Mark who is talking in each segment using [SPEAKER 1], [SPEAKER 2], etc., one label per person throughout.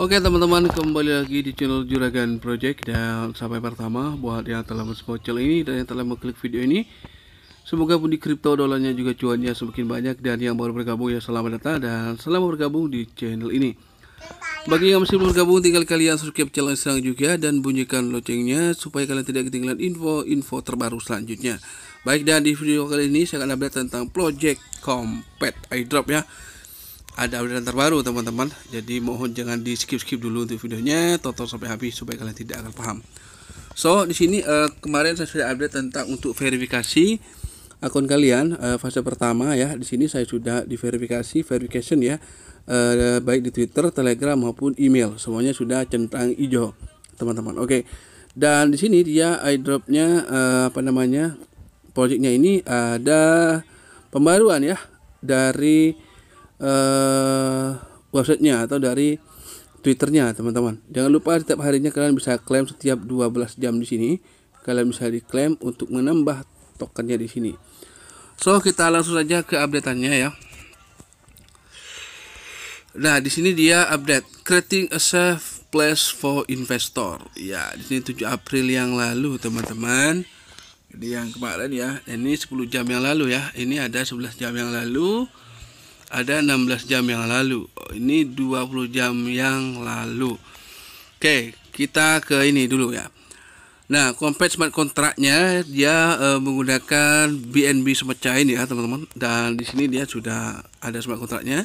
[SPEAKER 1] Oke teman-teman kembali lagi di channel Juragan Project dan sampai pertama buat yang telah mensupport channel ini dan yang telah mengklik video ini semoga pun di kripto dolarnya juga cuannya semakin banyak dan yang baru bergabung ya selamat datang dan selamat bergabung di channel ini bagi yang masih belum bergabung tinggal kalian subscribe channel ini sekarang juga dan bunyikan loncengnya supaya kalian tidak ketinggalan info-info terbaru selanjutnya baik dan di video kali ini saya akan update tentang project compet airdrop ya ada update terbaru teman-teman jadi mohon jangan di skip skip dulu untuk videonya tonton sampai habis supaya kalian tidak akan paham so di sini uh, kemarin saya sudah update tentang untuk verifikasi akun kalian uh, fase pertama ya di sini saya sudah diverifikasi verification ya uh, baik di Twitter Telegram maupun email semuanya sudah centang hijau teman-teman oke okay. dan di sini dia airdropnya uh, apa namanya projectnya ini ada pembaruan ya dari uh, eh, nya atau dari twitternya teman-teman jangan lupa setiap harinya kalian bisa klaim setiap 12 jam di sini kalian bisa diklaim untuk menambah tokennya di sini so kita langsung saja ke updateannya ya nah di sini dia update creating a safe place for investor ya di sini 7 April yang lalu teman-teman jadi yang kemarin ya ini 10 jam yang lalu ya ini ada 11 jam yang lalu ada 16 jam yang lalu oh, ini 20 jam yang lalu oke kita ke ini dulu ya nah compact smart kontraknya dia e, menggunakan BNB semacam ini ya teman-teman dan di sini dia sudah ada smart kontraknya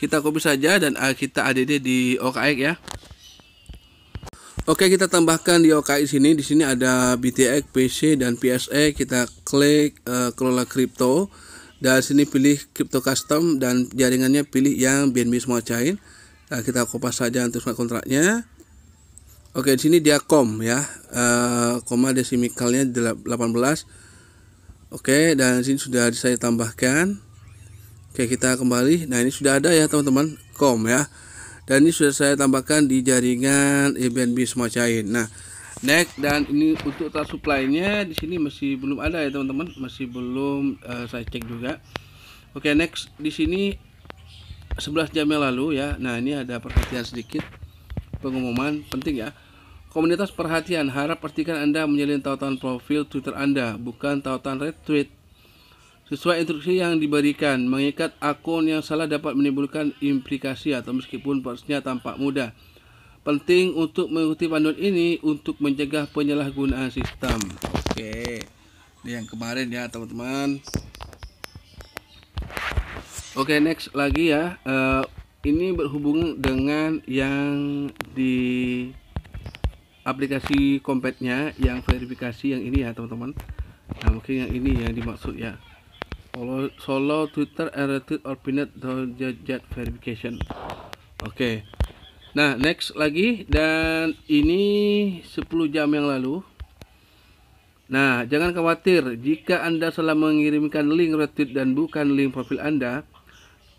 [SPEAKER 1] kita copy saja dan eh, kita add di OKX ya Oke kita tambahkan di OKX sini di sini ada BTX, PC dan PSE kita klik e, kelola crypto dan sini pilih crypto custom dan jaringannya pilih yang BNB Smart chain nah, kita kopas saja untuk smart kontraknya oke di sini dia Com ya uh, koma desimikalnya 18 oke dan sini sudah saya tambahkan oke kita kembali nah ini sudah ada ya teman-teman Com ya dan ini sudah saya tambahkan di jaringan eh, BNB Smart chain nah next dan ini untuk tas supply-nya di sini masih belum ada ya teman-teman masih belum uh, saya cek juga oke okay, next di sini 11 jam yang lalu ya nah ini ada perhatian sedikit pengumuman penting ya komunitas perhatian harap pastikan anda menyalin tautan profil twitter anda bukan tautan retweet sesuai instruksi yang diberikan mengikat akun yang salah dapat menimbulkan implikasi atau meskipun prosesnya tampak mudah Penting untuk mengikuti panduan ini untuk mencegah penyalahgunaan sistem. Oke. Ini yang kemarin ya, teman-teman. Oke, next lagi ya. Uh, ini berhubung dengan yang di aplikasi kompetnya yang verifikasi yang ini ya, teman-teman. Nah, mungkin yang ini yang dimaksud ya. Solo, solo Twitter and or pinned the verification. Oke. Okay Nah, next lagi dan ini 10 jam yang lalu. Nah, jangan khawatir jika Anda salah mengirimkan link retweet dan bukan link profil Anda,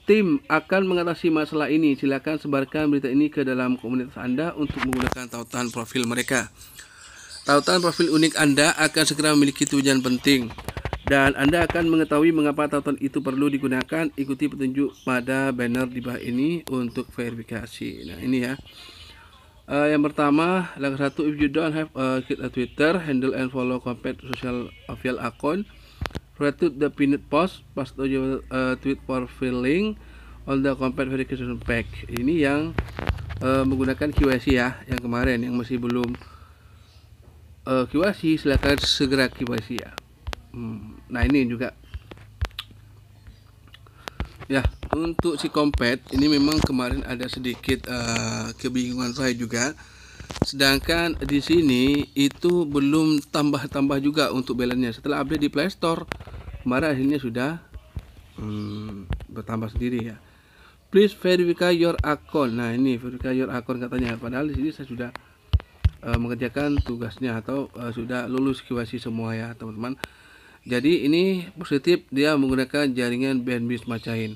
[SPEAKER 1] tim akan mengatasi masalah ini. Silakan sebarkan berita ini ke dalam komunitas Anda untuk menggunakan tautan profil mereka. Tautan profil unik Anda akan segera memiliki tujuan penting dan Anda akan mengetahui mengapa tautan itu perlu digunakan. Ikuti petunjuk pada banner di bawah ini untuk verifikasi. Nah, ini ya. Uh, yang pertama, langkah satu if you don't have a, a Twitter handle and follow complete social official account, write the pinned post, to your uh, tweet for filling on the compared verification pack. Ini yang uh, menggunakan QIC ya, yang kemarin yang masih belum uh, QIC, silakan segera QIC ya. Hmm. Nah ini juga ya untuk si kompet ini memang kemarin ada sedikit uh, kebingungan saya juga sedangkan di sini itu belum tambah-tambah juga untuk balance setelah update di Playstore kemarin akhirnya sudah hmm, bertambah sendiri ya please verify your account nah ini verify your account katanya padahal di sini saya sudah uh, mengerjakan tugasnya atau uh, sudah lulus kewasi semua ya teman-teman jadi ini positif dia menggunakan jaringan Smart macain.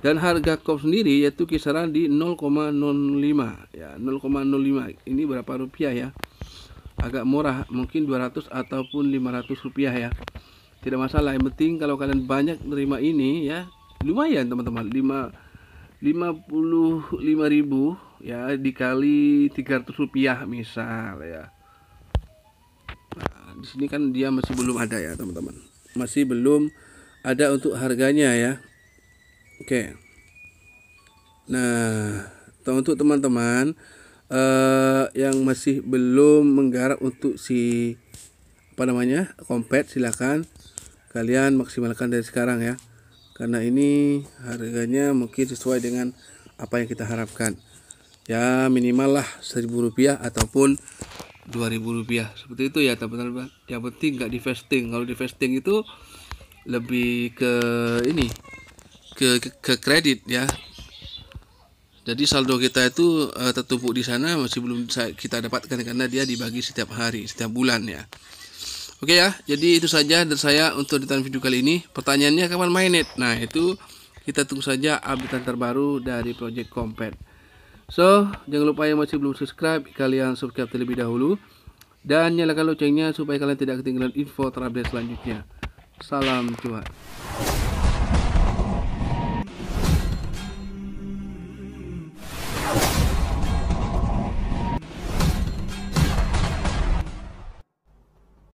[SPEAKER 1] Dan harga kop sendiri yaitu kisaran di 0,05 ya 0,05 ini berapa rupiah ya agak murah mungkin 200 ataupun 500 rupiah ya tidak masalah yang penting kalau kalian banyak menerima ini ya lumayan teman-teman 5 55 ya dikali 300 rupiah misal ya di sini kan dia masih belum ada ya teman-teman masih belum ada untuk harganya ya oke nah untuk teman-teman uh, yang masih belum menggarap untuk si apa namanya kompet silakan kalian maksimalkan dari sekarang ya karena ini harganya mungkin sesuai dengan apa yang kita harapkan ya minimal lah seribu rupiah ataupun 2000 rupiah seperti itu ya teman-teman yang penting nggak divesting kalau divesting itu lebih ke ini ke, ke, ke kredit ya jadi saldo kita itu uh, tertumpuk di sana masih belum kita dapatkan karena dia dibagi setiap hari setiap bulan ya oke ya jadi itu saja dari saya untuk ditampilkan video kali ini pertanyaannya kapan mainnya? nah itu kita tunggu saja update terbaru dari project compet So, jangan lupa yang masih belum subscribe, kalian subscribe terlebih dahulu. Dan nyalakan loncengnya supaya kalian tidak ketinggalan info terupdate selanjutnya. Salam cuan.